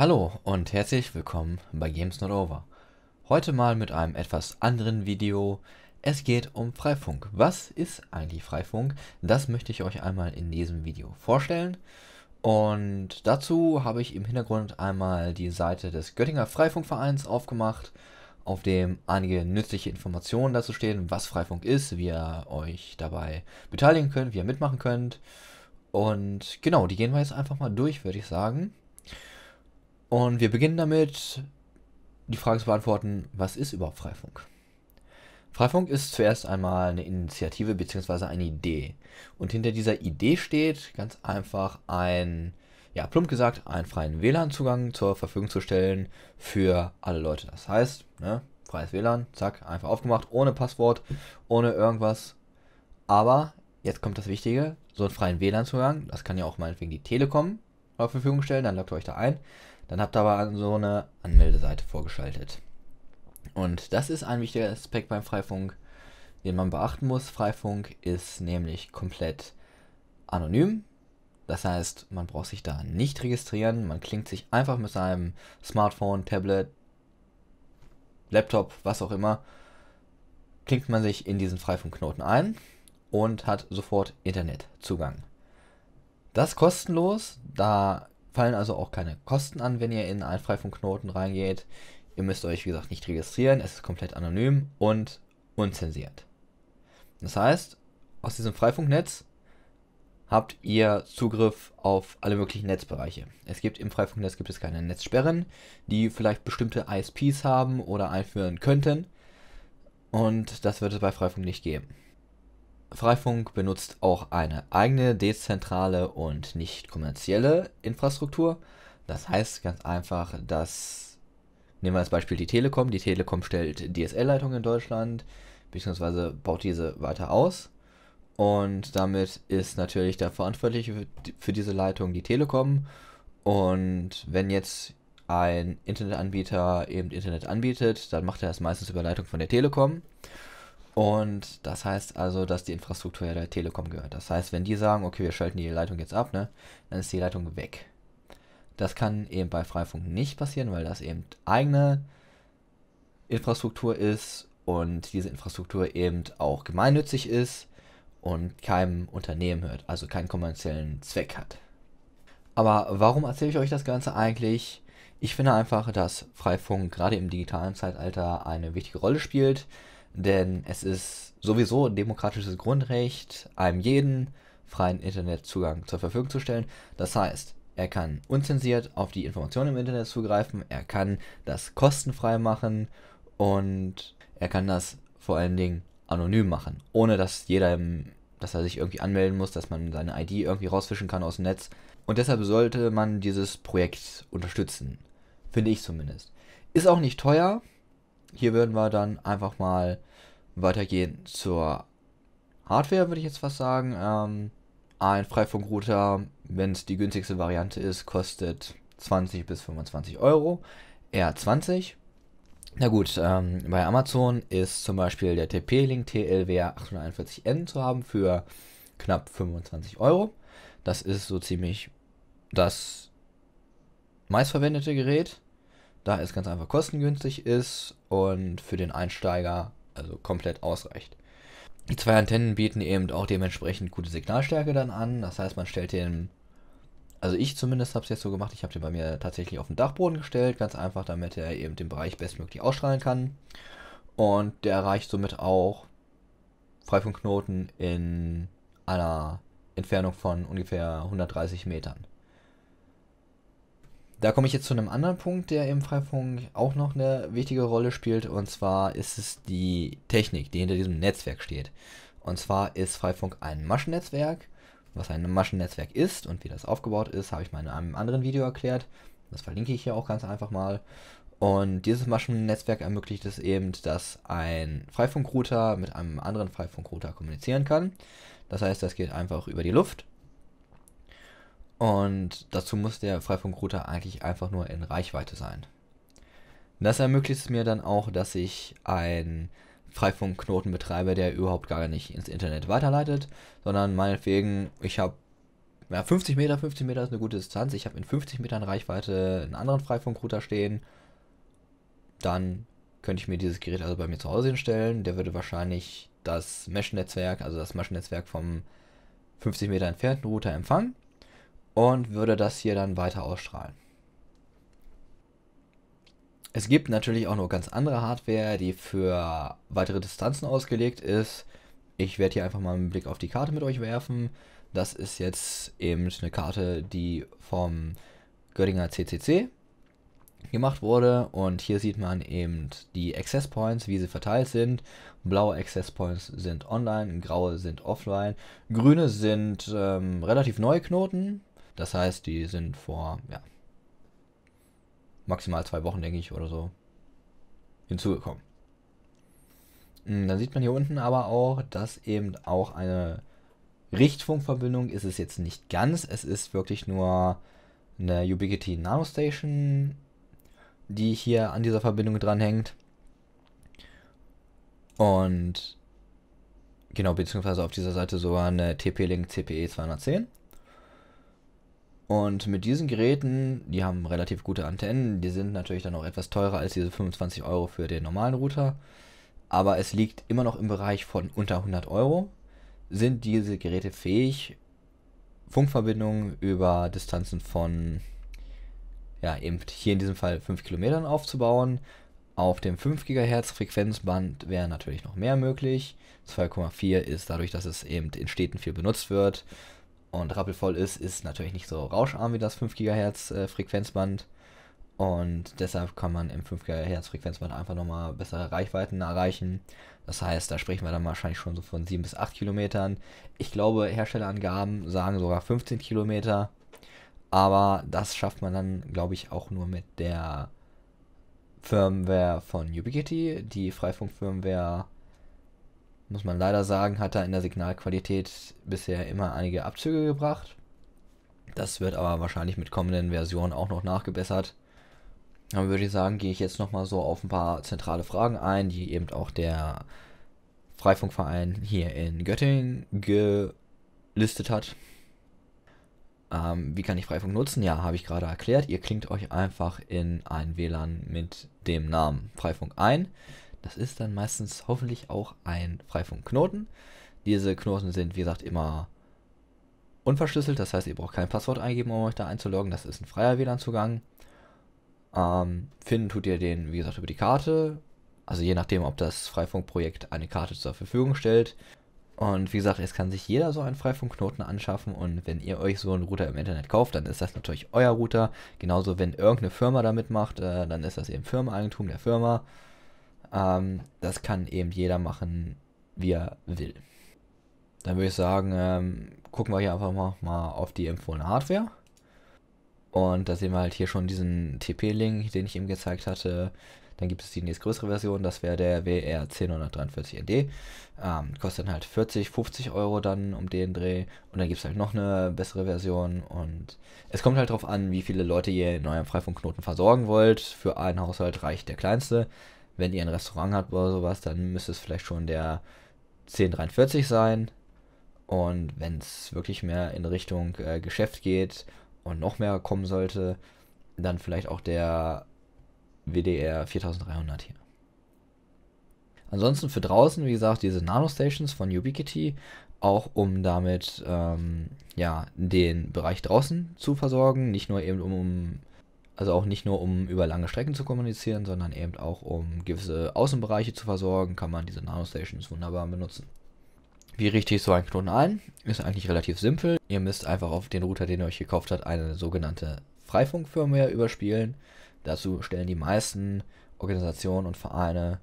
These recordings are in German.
Hallo und herzlich willkommen bei Games Not Over. Heute mal mit einem etwas anderen Video. Es geht um Freifunk. Was ist eigentlich Freifunk? Das möchte ich euch einmal in diesem Video vorstellen. Und dazu habe ich im Hintergrund einmal die Seite des Göttinger Freifunkvereins aufgemacht, auf dem einige nützliche Informationen dazu stehen, was Freifunk ist, wie ihr euch dabei beteiligen könnt, wie ihr mitmachen könnt. Und genau, die gehen wir jetzt einfach mal durch, würde ich sagen. Und wir beginnen damit, die Frage zu beantworten, was ist überhaupt Freifunk? Freifunk ist zuerst einmal eine Initiative bzw. eine Idee. Und hinter dieser Idee steht ganz einfach ein, ja, plump gesagt, einen freien WLAN-Zugang zur Verfügung zu stellen für alle Leute. Das heißt, ne, freies WLAN, zack, einfach aufgemacht, ohne Passwort, ohne irgendwas. Aber jetzt kommt das Wichtige, so einen freien WLAN-Zugang, das kann ja auch meinetwegen die Telekom zur Verfügung stellen, dann lockt ihr euch da ein. Dann habt ihr aber so eine Anmeldeseite vorgeschaltet. Und das ist ein wichtiger Aspekt beim Freifunk, den man beachten muss. Freifunk ist nämlich komplett anonym. Das heißt, man braucht sich da nicht registrieren. Man klingt sich einfach mit seinem Smartphone, Tablet, Laptop, was auch immer, klingt man sich in diesen Freifunkknoten ein und hat sofort Internetzugang. Das kostenlos, da fallen also auch keine Kosten an, wenn ihr in einen Freifunkknoten reingeht. Ihr müsst euch, wie gesagt, nicht registrieren, es ist komplett anonym und unzensiert. Das heißt, aus diesem Freifunknetz habt ihr Zugriff auf alle möglichen Netzbereiche. Es gibt im Freifunknetz gibt es keine Netzsperren, die vielleicht bestimmte ISPs haben oder einführen könnten. Und das wird es bei Freifunk nicht geben. Freifunk benutzt auch eine eigene dezentrale und nicht kommerzielle Infrastruktur. Das heißt ganz einfach, dass, nehmen wir als Beispiel die Telekom, die Telekom stellt DSL-Leitungen in Deutschland, beziehungsweise baut diese weiter aus. Und damit ist natürlich der Verantwortliche für diese Leitung die Telekom. Und wenn jetzt ein Internetanbieter eben Internet anbietet, dann macht er das meistens über Leitung von der Telekom. Und das heißt also, dass die Infrastruktur ja der Telekom gehört. Das heißt, wenn die sagen, okay, wir schalten die Leitung jetzt ab, ne, dann ist die Leitung weg. Das kann eben bei Freifunk nicht passieren, weil das eben eigene Infrastruktur ist und diese Infrastruktur eben auch gemeinnützig ist und keinem Unternehmen hört, also keinen kommerziellen Zweck hat. Aber warum erzähle ich euch das Ganze eigentlich? Ich finde einfach, dass Freifunk gerade im digitalen Zeitalter eine wichtige Rolle spielt. Denn es ist sowieso ein demokratisches Grundrecht, einem jeden freien Internetzugang zur Verfügung zu stellen. Das heißt, er kann unzensiert auf die Informationen im Internet zugreifen, er kann das kostenfrei machen und er kann das vor allen Dingen anonym machen, ohne dass jeder, dass er sich irgendwie anmelden muss, dass man seine ID irgendwie rausfischen kann aus dem Netz. Und deshalb sollte man dieses Projekt unterstützen, finde ich zumindest. Ist auch nicht teuer, hier würden wir dann einfach mal weitergehen zur Hardware, würde ich jetzt fast sagen. Ähm, ein Freifunkrouter, wenn es die günstigste Variante ist, kostet 20 bis 25 Euro. r 20. Na gut, ähm, bei Amazon ist zum Beispiel der TP-Link TLWR 841N zu haben für knapp 25 Euro. Das ist so ziemlich das meistverwendete Gerät da es ganz einfach kostengünstig ist und für den Einsteiger also komplett ausreicht. Die zwei Antennen bieten eben auch dementsprechend gute Signalstärke dann an. Das heißt, man stellt den, also ich zumindest habe es jetzt so gemacht, ich habe den bei mir tatsächlich auf den Dachboden gestellt, ganz einfach, damit er eben den Bereich bestmöglich ausstrahlen kann. Und der erreicht somit auch Freifunkknoten in einer Entfernung von ungefähr 130 Metern. Da komme ich jetzt zu einem anderen Punkt, der im Freifunk auch noch eine wichtige Rolle spielt. Und zwar ist es die Technik, die hinter diesem Netzwerk steht. Und zwar ist Freifunk ein Maschennetzwerk. Was ein Maschennetzwerk ist und wie das aufgebaut ist, habe ich mal in einem anderen Video erklärt. Das verlinke ich hier auch ganz einfach mal. Und dieses Maschennetzwerk ermöglicht es eben, dass ein Freifunkrouter mit einem anderen Freifunkrouter kommunizieren kann. Das heißt, das geht einfach über die Luft und dazu muss der Freifunkrouter eigentlich einfach nur in Reichweite sein. Das ermöglicht es mir dann auch, dass ich einen Freifunkknoten betreibe, der überhaupt gar nicht ins Internet weiterleitet, sondern meinetwegen, ich habe ja, 50 Meter, 50 Meter ist eine gute Distanz, ich habe in 50 Metern Reichweite einen anderen Freifunkrouter stehen, dann könnte ich mir dieses Gerät also bei mir zu Hause hinstellen, der würde wahrscheinlich das Mesh-Netzwerk, also das Mesh-Netzwerk vom 50 Meter entfernten Router empfangen und würde das hier dann weiter ausstrahlen. Es gibt natürlich auch noch ganz andere Hardware, die für weitere Distanzen ausgelegt ist. Ich werde hier einfach mal einen Blick auf die Karte mit euch werfen. Das ist jetzt eben eine Karte, die vom Göttinger CCC gemacht wurde und hier sieht man eben die Access Points, wie sie verteilt sind. Blaue Access Points sind online, graue sind offline, grüne sind ähm, relativ neue Knoten, das heißt, die sind vor, ja, maximal zwei Wochen, denke ich, oder so hinzugekommen. Hm, dann sieht man hier unten aber auch, dass eben auch eine Richtfunkverbindung ist es jetzt nicht ganz. Es ist wirklich nur eine Ubiquiti Nanostation, die hier an dieser Verbindung dranhängt. Und genau, beziehungsweise auf dieser Seite sogar eine TP-Link CPE 210. Und mit diesen Geräten, die haben relativ gute Antennen, die sind natürlich dann auch etwas teurer als diese 25 Euro für den normalen Router, aber es liegt immer noch im Bereich von unter 100 Euro. Sind diese Geräte fähig, Funkverbindungen über Distanzen von, ja, eben hier in diesem Fall 5 Kilometern aufzubauen? Auf dem 5 GHz Frequenzband wäre natürlich noch mehr möglich. 2,4 ist dadurch, dass es eben in Städten viel benutzt wird, und rappelvoll ist, ist natürlich nicht so rauscharm wie das 5 GHz äh, Frequenzband. Und deshalb kann man im 5 GHz Frequenzband einfach nochmal bessere Reichweiten erreichen. Das heißt, da sprechen wir dann wahrscheinlich schon so von 7 bis 8 Kilometern. Ich glaube, Herstellerangaben sagen sogar 15 Kilometer. Aber das schafft man dann, glaube ich, auch nur mit der Firmware von Ubiquiti, die Freifunk-Firmware muss man leider sagen, hat er in der Signalqualität bisher immer einige Abzüge gebracht. Das wird aber wahrscheinlich mit kommenden Versionen auch noch nachgebessert. Dann würde ich sagen, gehe ich jetzt nochmal so auf ein paar zentrale Fragen ein, die eben auch der Freifunkverein hier in Göttingen gelistet hat. Ähm, wie kann ich Freifunk nutzen? Ja, habe ich gerade erklärt. Ihr klingt euch einfach in ein WLAN mit dem Namen Freifunk ein. Das ist dann meistens hoffentlich auch ein Freifunkknoten. Diese Knoten sind, wie gesagt, immer unverschlüsselt. Das heißt, ihr braucht kein Passwort eingeben, um euch da einzuloggen. Das ist ein freier WLAN-Zugang. Ähm, finden tut ihr den, wie gesagt, über die Karte. Also je nachdem, ob das Freifunkprojekt eine Karte zur Verfügung stellt. Und wie gesagt, es kann sich jeder so einen Freifunkknoten anschaffen. Und wenn ihr euch so einen Router im Internet kauft, dann ist das natürlich euer Router. Genauso, wenn irgendeine Firma damit macht, äh, dann ist das eben Firmeneigentum der Firma. Ähm, das kann eben jeder machen, wie er will. Dann würde ich sagen, ähm, gucken wir hier einfach mal, mal auf die empfohlene Hardware. Und da sehen wir halt hier schon diesen TP-Link, den ich eben gezeigt hatte. Dann gibt es die nächstgrößere Version, das wäre der WR 1043ND. Ähm, kostet dann halt 40, 50 Euro dann um den Dreh. Und dann gibt es halt noch eine bessere Version. Und es kommt halt darauf an, wie viele Leute ihr in eurem Freifunkknoten versorgen wollt. Für einen Haushalt reicht der kleinste wenn ihr ein Restaurant habt oder sowas, dann müsste es vielleicht schon der 1043 sein. Und wenn es wirklich mehr in Richtung äh, Geschäft geht und noch mehr kommen sollte, dann vielleicht auch der WDR 4300 hier. Ansonsten für draußen, wie gesagt, diese Nano-Stations von Ubiquiti, auch um damit ähm, ja, den Bereich draußen zu versorgen, nicht nur eben um, um also auch nicht nur, um über lange Strecken zu kommunizieren, sondern eben auch, um gewisse Außenbereiche zu versorgen, kann man diese Nanostations wunderbar benutzen. Wie richte ich so einen Knoten ein? Ist eigentlich relativ simpel. Ihr müsst einfach auf den Router, den ihr euch gekauft habt, eine sogenannte Freifunk-Firmware überspielen. Dazu stellen die meisten Organisationen und Vereine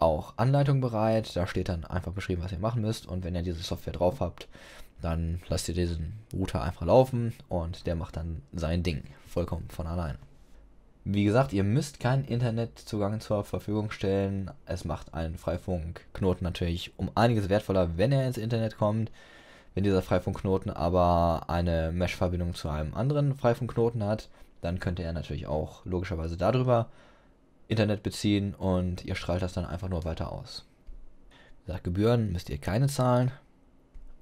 auch Anleitungen bereit. Da steht dann einfach beschrieben, was ihr machen müsst. Und wenn ihr diese Software drauf habt, dann lasst ihr diesen Router einfach laufen und der macht dann sein Ding vollkommen von allein. Wie gesagt, ihr müsst keinen Internetzugang zur Verfügung stellen. Es macht einen Freifunkknoten natürlich um einiges wertvoller, wenn er ins Internet kommt. Wenn dieser Freifunkknoten aber eine Mesh-Verbindung zu einem anderen Freifunkknoten hat, dann könnte er natürlich auch logischerweise darüber Internet beziehen und ihr strahlt das dann einfach nur weiter aus. Wie gesagt, Gebühren müsst ihr keine zahlen.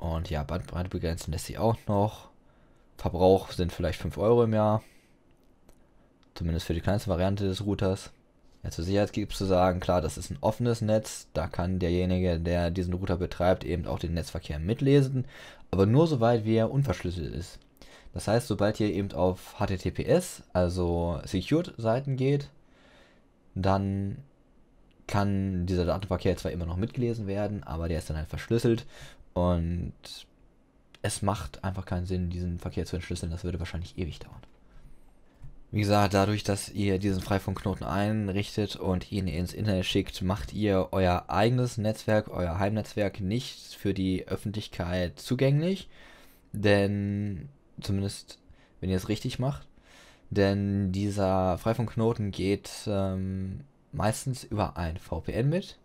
Und ja, Bandbreite begrenzen lässt sich auch noch. Verbrauch sind vielleicht 5 Euro im Jahr. Zumindest für die kleinste Variante des Routers. Ja, zur Sicherheit gibt es zu sagen, klar, das ist ein offenes Netz. Da kann derjenige, der diesen Router betreibt, eben auch den Netzverkehr mitlesen. Aber nur soweit, wie er unverschlüsselt ist. Das heißt, sobald ihr eben auf HTTPS, also Secured-Seiten geht, dann kann dieser Datenverkehr zwar immer noch mitgelesen werden, aber der ist dann halt verschlüsselt und es macht einfach keinen Sinn, diesen Verkehr zu entschlüsseln. Das würde wahrscheinlich ewig dauern. Wie gesagt, dadurch, dass ihr diesen Freifunkknoten einrichtet und ihn ins Internet schickt, macht ihr euer eigenes Netzwerk, euer Heimnetzwerk nicht für die Öffentlichkeit zugänglich. Denn, zumindest wenn ihr es richtig macht, denn dieser Freifunkknoten geht ähm, meistens über ein VPN mit.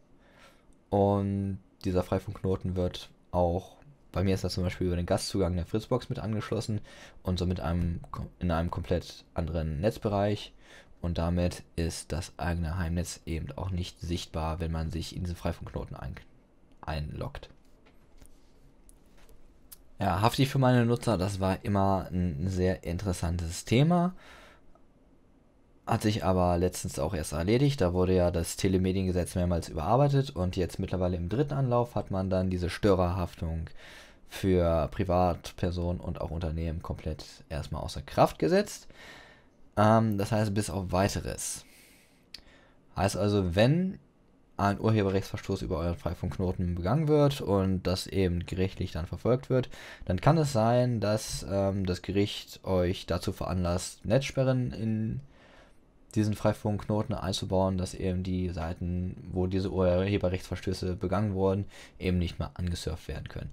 Und dieser Freifunkknoten wird auch, bei mir ist das zum Beispiel über den Gastzugang der Fritzbox mit angeschlossen und somit einem, in einem komplett anderen Netzbereich. Und damit ist das eigene Heimnetz eben auch nicht sichtbar, wenn man sich in diesen Freifunknoten ein, einloggt. Ja, haftig für meine Nutzer, das war immer ein sehr interessantes Thema. Hat sich aber letztens auch erst erledigt. Da wurde ja das Telemediengesetz mehrmals überarbeitet und jetzt mittlerweile im dritten Anlauf hat man dann diese Störerhaftung für Privatpersonen und auch Unternehmen komplett erstmal außer Kraft gesetzt. Ähm, das heißt, bis auf weiteres. Heißt also, wenn ein Urheberrechtsverstoß über euren Freifunkknoten begangen wird und das eben gerichtlich dann verfolgt wird, dann kann es sein, dass ähm, das Gericht euch dazu veranlasst, Netzsperren in diesen Freifunkknoten einzubauen, dass eben die Seiten, wo diese Urheberrechtsverstöße begangen wurden, eben nicht mehr angesurft werden können.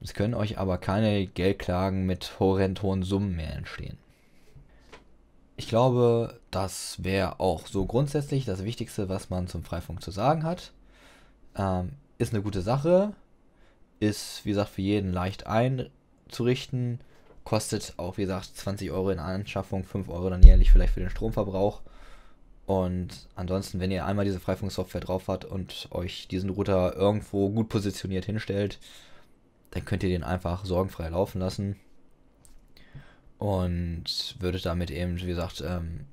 Es können euch aber keine Geldklagen mit horrend hohen Summen mehr entstehen. Ich glaube, das wäre auch so grundsätzlich das Wichtigste, was man zum Freifunk zu sagen hat. Ähm, ist eine gute Sache, ist wie gesagt für jeden leicht einzurichten Kostet auch, wie gesagt, 20 Euro in Anschaffung, 5 Euro dann jährlich vielleicht für den Stromverbrauch. Und ansonsten, wenn ihr einmal diese Freifunksoftware drauf habt und euch diesen Router irgendwo gut positioniert hinstellt, dann könnt ihr den einfach sorgenfrei laufen lassen. Und würdet damit eben, wie gesagt, ähm,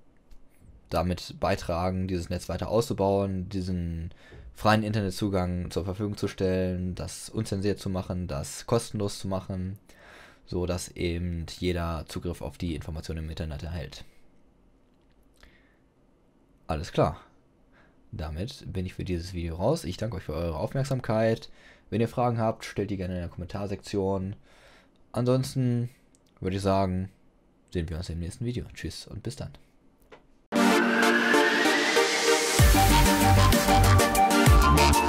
damit beitragen, dieses Netz weiter auszubauen, diesen freien Internetzugang zur Verfügung zu stellen, das unzensiert zu machen, das kostenlos zu machen so dass eben jeder Zugriff auf die Informationen im Internet erhält. Alles klar. Damit bin ich für dieses Video raus. Ich danke euch für eure Aufmerksamkeit. Wenn ihr Fragen habt, stellt die gerne in der Kommentarsektion. Ansonsten würde ich sagen, sehen wir uns im nächsten Video. Tschüss und bis dann. Thank you.